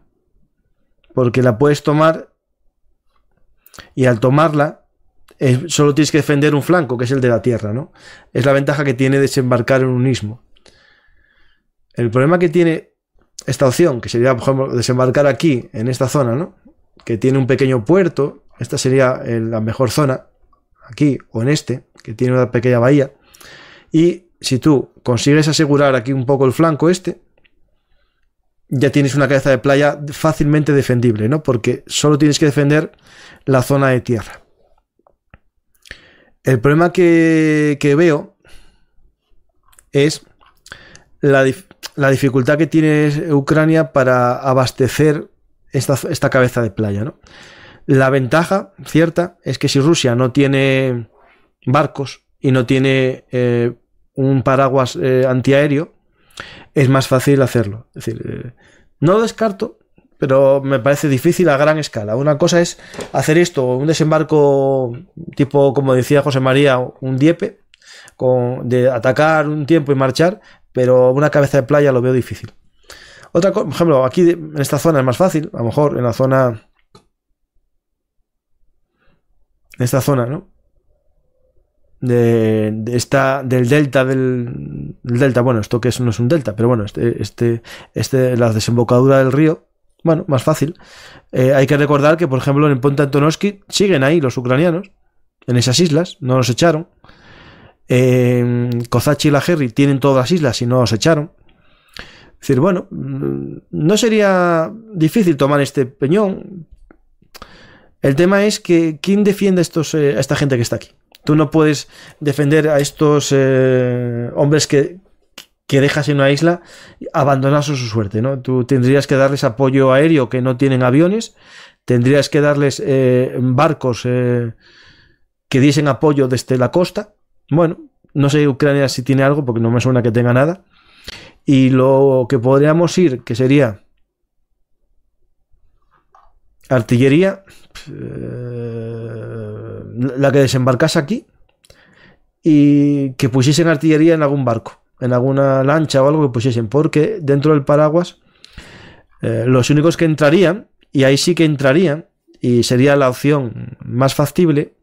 Porque la puedes tomar y al tomarla solo tienes que defender un flanco, que es el de la tierra, ¿no? Es la ventaja que tiene desembarcar en un istmo. El problema que tiene esta opción, que sería, por ejemplo, desembarcar aquí, en esta zona, ¿no? Que tiene un pequeño puerto, esta sería eh, la mejor zona, aquí o en este, que tiene una pequeña bahía. Y si tú consigues asegurar aquí un poco el flanco este, ya tienes una cabeza de playa fácilmente defendible, ¿no? Porque solo tienes que defender la zona de tierra. El problema que, veo es la, dificultad que tiene Ucrania para abastecer esta, cabeza de playa. La ventaja cierta es que si Rusia no tiene barcos y no tiene eh, un paraguas eh, antiaéreo, es más fácil hacerlo. Es decir, eh, no descarto pero me parece difícil a gran escala. Una cosa es hacer esto, un desembarco tipo, como decía José María, un diepe, de atacar un tiempo y marchar, pero una cabeza de playa lo veo difícil. Otra cosa, por ejemplo, aquí en esta zona es más fácil, a lo mejor en la zona... En esta zona, ¿no? De, esta del delta del, delta bueno esto que no es un delta pero bueno este este este la desembocadura del río bueno, más fácil. Eh, hay que recordar que, por ejemplo, en Ponta Antonovsky siguen ahí los ucranianos, en esas islas, no los echaron. Eh, Kozachi y la Jerry tienen todas las islas y no los echaron. Es decir, bueno, mm, no sería difícil tomar este peñón. El tema es que ¿quién defiende a, estos, eh, esta gente que está aquí? Tú no puedes defender a estos eh, hombres que que dejas en una isla abandonas a su suerte, ¿no? Tú tendrías que darles apoyo aéreo que no tienen aviones, tendrías que darles eh, barcos eh, que diesen apoyo desde la costa. Bueno, no sé Ucrania si tiene algo porque no me suena que tenga nada. Y lo que podríamos ir, que sería artillería, eh, la que desembarcas aquí y que pusiesen artillería en algún barco en alguna lancha o algo que pusiesen, porque dentro del paraguas eh, los únicos que entrarían, y ahí sí que entrarían, y sería la opción más factible,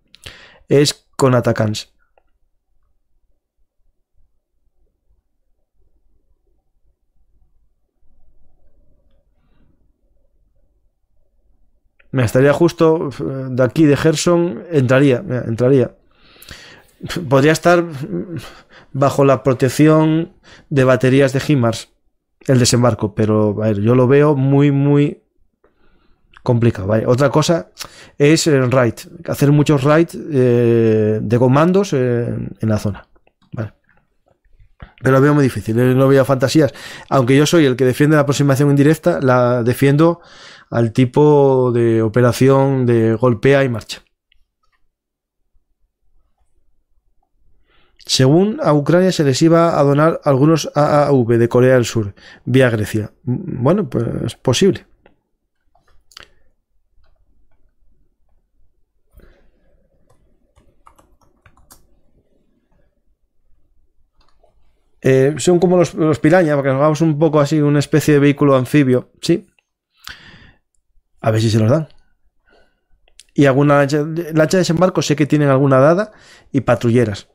es con atacantes. Me estaría justo eh, de aquí de Gerson, entraría, entraría podría estar bajo la protección de baterías de HIMARS el desembarco, pero yo lo veo muy, muy complicado. Otra cosa es el raid, hacer muchos raids eh, de comandos en la zona. Pero lo veo muy difícil, eh, no veo fantasías. Aunque yo soy el que defiende la aproximación indirecta, la defiendo al tipo de operación de golpea y marcha. Según a Ucrania se les iba a donar algunos AAV de Corea del Sur vía Grecia. Bueno, pues es posible. Eh, son como los, los porque nos vamos un poco así, una especie de vehículo anfibio, ¿sí? A ver si se los dan. Y alguna lancha de desembarco, sé que tienen alguna dada y patrulleras.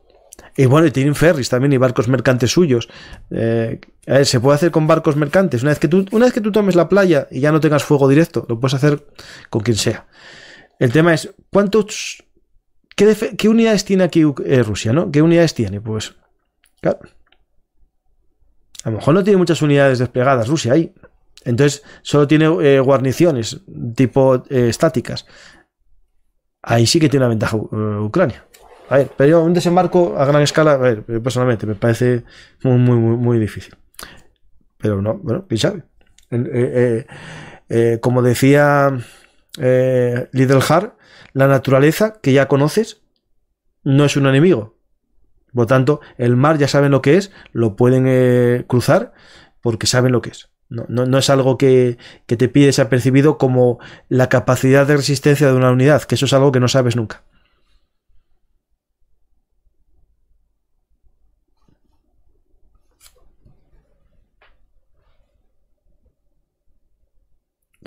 Y bueno, y tienen ferries también y barcos mercantes suyos. Eh, se puede hacer con barcos mercantes. Una vez, que tú, una vez que tú tomes la playa y ya no tengas fuego directo, lo puedes hacer con quien sea. El tema es, ¿cuántos... ¿Qué, unidades tiene aquí eh, Rusia, no? ¿Qué unidades tiene? Pues... A lo mejor no tiene muchas unidades desplegadas Rusia ahí. Entonces, solo tiene eh, guarniciones tipo estáticas. Ahí sí que tiene una ventaja Ucrania. A ver, pero un desembarco a gran escala, a ver, personalmente me parece muy, muy, muy, difícil. Pero no, bueno, quién sabe. Eh, eh, eh, como decía eh, Hart, la naturaleza que ya conoces no es un enemigo. Por lo tanto, el mar ya saben lo que es, lo pueden cruzar porque saben lo que es. No, es algo que, te pides ha percibido como la capacidad de resistencia de una unidad, que eso es algo que no sabes nunca.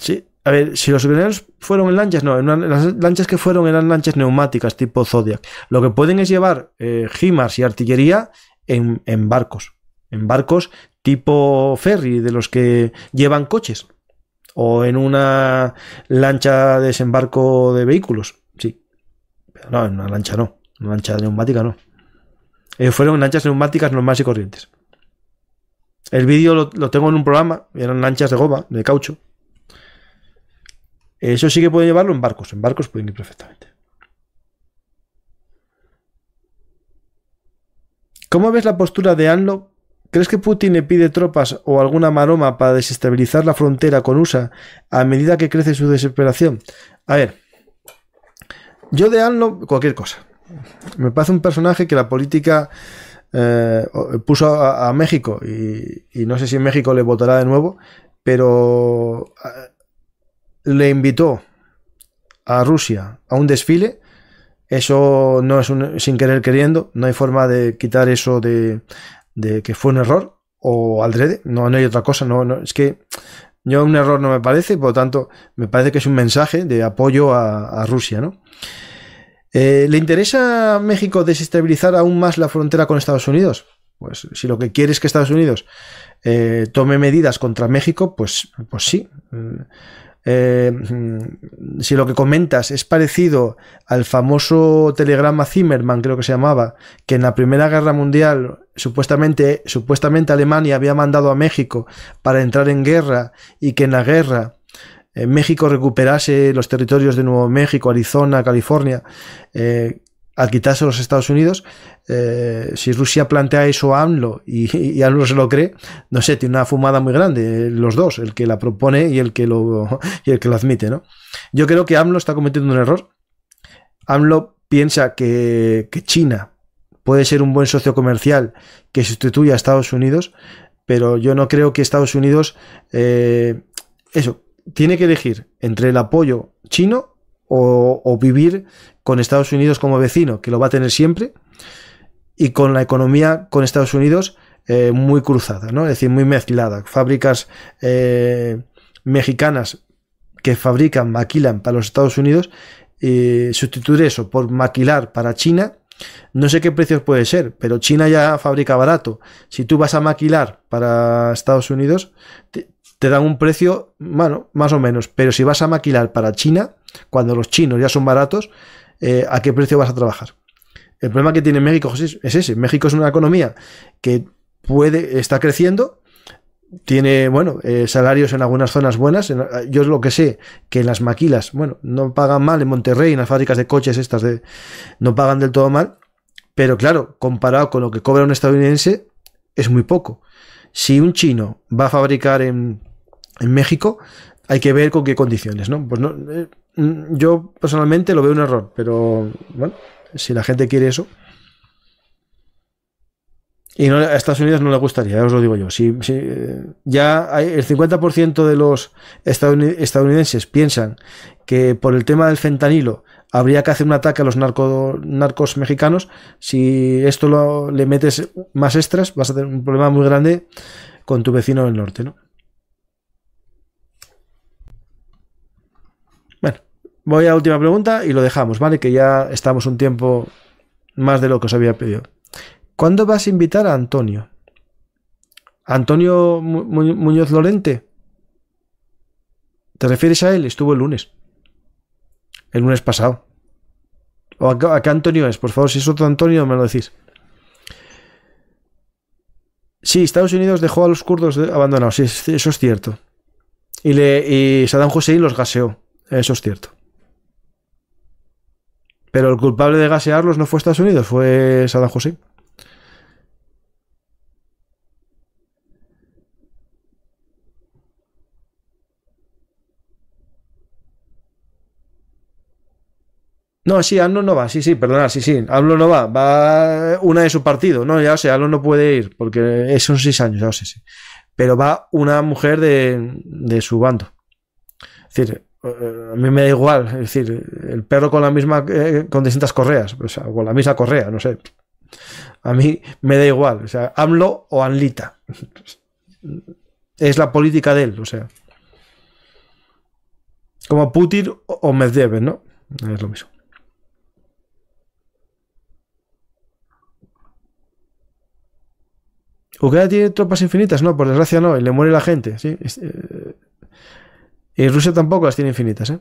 Sí, a ver, si los ucranianos fueron en lanchas, no, las lanchas que fueron eran lanchas neumáticas tipo Zodiac. Lo que pueden es llevar eh, y artillería en, barcos, en barcos tipo ferry de los que llevan coches o en una lancha de desembarco de vehículos, sí. Pero no, en una lancha no, en una lancha neumática no. Eh, fueron lanchas neumáticas normales y corrientes. El vídeo lo tengo en un programa, eran lanchas de goma, de caucho. Eso sí que puede llevarlo en barcos. En barcos pueden ir perfectamente. ¿Cómo ves la postura de ANLO? ¿Crees que Putin le pide tropas o alguna maroma para desestabilizar la frontera con USA a medida que crece su desesperación? A ver, yo de ANLO, cualquier cosa. Me parece un personaje que la política eh, puso a, México y, y, no sé si México le votará de nuevo, pero eh, le invitó a Rusia a un desfile. Eso no es un, sin querer queriendo, no hay forma de quitar eso de, que fue un error o alrede, no, no hay otra cosa, no, es que yo un error no me parece, por lo tanto me parece que es un mensaje de apoyo a, Rusia, ¿no? Eh, ¿Le interesa a México desestabilizar aún más la frontera con Estados Unidos? Pues si lo que quiere es que Estados Unidos eh, tome medidas contra México, pues, pues sí. Eh, mm, si lo que comentas es parecido al famoso telegrama Zimmerman, creo que se llamaba, que en la Primera Guerra Mundial supuestamente, supuestamente Alemania había mandado a México para entrar en guerra y que en la guerra eh, México recuperase los territorios de Nuevo México, Arizona, California, eh, al quitarse los Estados Unidos, eh, si Rusia plantea eso a AMLO y, AMLO se lo cree, no sé, tiene una fumada muy grande, los dos, el que la propone y el que lo, (laughs) y el que lo admite, ¿no? Yo creo que AMLO está cometiendo un error. AMLO piensa que, China puede ser un buen socio comercial que sustituya a Estados Unidos, pero yo no creo que Estados Unidos, eh, eso, tiene que elegir entre el apoyo chino o, vivir con Estados Unidos como vecino, que lo va a tener siempre, y con la economía con Estados Unidos eh, muy cruzada, ¿no? Es decir, muy mezclada. Fábricas eh, mexicanas que fabrican, maquilan para los Estados Unidos, y sustituir eso por maquilar para China, no sé qué precios puede ser, pero China ya fabrica barato. Si tú vas a maquilar para Estados Unidos, te, te dan un precio, bueno, más o menos. Pero si vas a maquilar para China, cuando los chinos ya son baratos, eh, ¿a qué precio vas a trabajar? El problema que tiene México es ese. México es una economía que puede, está creciendo, tiene, bueno, eh, salarios en algunas zonas buenas. Eh, yo es lo que sé, que las maquilas, bueno, no pagan mal en Monterrey, en las fábricas de coches estas, de, no pagan del todo mal. Pero claro, comparado con lo que cobra un estadounidense, es muy poco. Si un chino va a fabricar en en México, hay que ver con qué condiciones, ¿no? Pues no, eh, mm, yo personalmente lo veo un error, pero bueno, si la gente quiere eso. Y no, a Estados Unidos no le gustaría, ya os lo digo yo. Si, si eh, ya hay, el 50% de los estadounidenses piensan que por el tema del fentanilo habría que hacer un ataque a los narco, narcos mexicanos. Si esto lo, le metes más extras, vas a tener un problema muy grande con tu vecino del norte, ¿no? Voy a última pregunta y lo dejamos, ¿vale? Que ya estamos un tiempo más de lo que os había pedido. ¿Cuándo vas a invitar a Antonio? ¿Antonio Muñoz Lorente? ¿Te refieres a él? Estuvo el lunes. El lunes pasado. ¿O a, qué Antonio es? Por favor, si es otro Antonio, me lo decís. Sí, Estados Unidos dejó a los kurdos abandonados, eso es cierto. Y, le, y Saddam Hussein los gaseó, eso es cierto. Pero el culpable de gasearlos no fue Estados Unidos, fue Saddam José. No, sí, AMLO no va, sí, sí, perdona, sí, sí, AMLO no va, va una de su partido, no, ya o sé, sea, no puede ir, porque son seis años, ya lo sé, sí. Pero va una mujer de, de su bando. Es decir, eh, a mí me da igual, es decir, el perro con la misma, eh, con distintas correas, o sea, con la misma correa, no sé. A mí me da igual, o sea, AMLO o ANLITA. Es la política de él, o sea. Como Putin o Medvedev, ¿no? Es lo mismo. ¿Ucrania tiene tropas infinitas? No, por desgracia no, y le muere la gente, sí. Eh, y Rusia tampoco las tiene infinitas, ¿eh?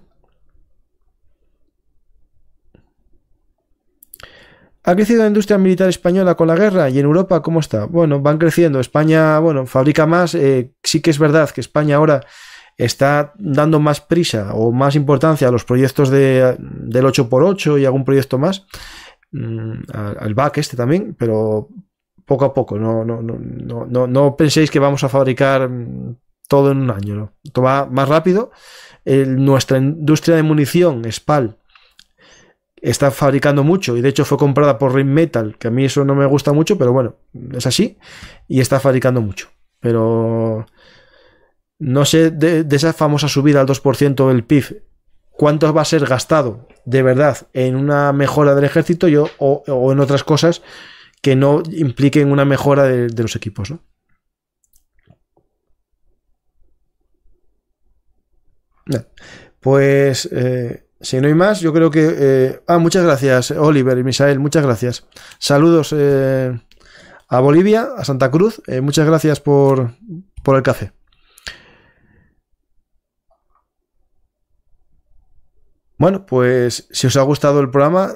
¿Ha crecido la industria militar española con la guerra? ¿Y en Europa cómo está? Bueno, van creciendo. España, bueno, fabrica más. Eh, sí que es verdad que España ahora está dando más prisa o más importancia a los proyectos del 8x8 y algún proyecto más. Mm, al BAC este también, pero poco a poco. No, no, no, no, no penséis que vamos a fabricar mm, todo en un año. ¿no? Esto va más rápido. nuestra industria de munición, SPAL, está fabricando mucho y de hecho fue comprada por Ring Metal, que a mí eso no me gusta mucho, pero bueno, es así y está fabricando mucho. Pero no sé de, esa famosa subida al 2% del PIB, cuánto va a ser gastado de verdad en una mejora del ejército yo, o, en otras cosas que no impliquen una mejora de, de los equipos, ¿no? Pues eh, si no hay más, yo creo que... Eh, ah, muchas gracias, Oliver y Misael, muchas gracias. Saludos eh, a Bolivia, a Santa Cruz, muchas gracias por, el café. Bueno, pues si os ha gustado el programa,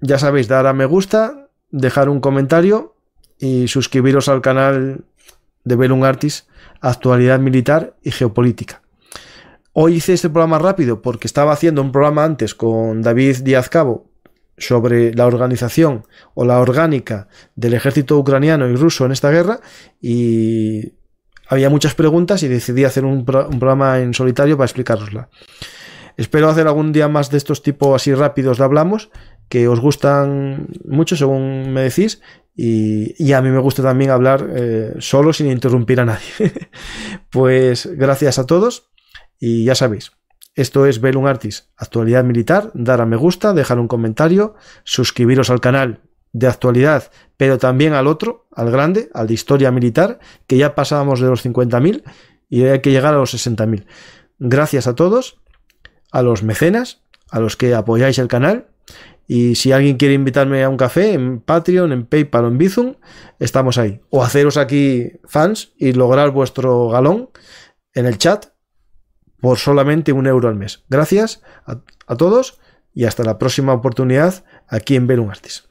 ya sabéis, dar a me gusta, dejar un comentario y suscribiros al canal de un Artis, Actualidad Militar y Geopolítica. Hoy hice este programa rápido porque estaba haciendo un programa antes con David Díaz Cabo sobre la organización o la orgánica del ejército ucraniano y ruso en esta guerra y había muchas preguntas y decidí hacer un, programa en solitario para explicárosla. Espero hacer algún día más de estos tipos así rápidos de hablamos, que os gustan mucho según me decís y, a mí me gusta también hablar eh, solo sin interrumpir a nadie. (laughs) pues gracias a todos y ya sabéis, esto es Belun Artis, actualidad militar, dar a me gusta, dejar un comentario, suscribiros al canal de actualidad, pero también al otro, al grande, al de historia militar, que ya pasábamos de los 50.000 y hay que llegar a los 60.000. Gracias a todos, a los mecenas, a los que apoyáis el canal. Y si alguien quiere invitarme a un café en Patreon, en PayPal o en Bizum, estamos ahí. O haceros aquí fans y lograr vuestro galón en el chat por solamente un euro al mes. Gracias a, todos y hasta la próxima oportunidad aquí en Belum Artis.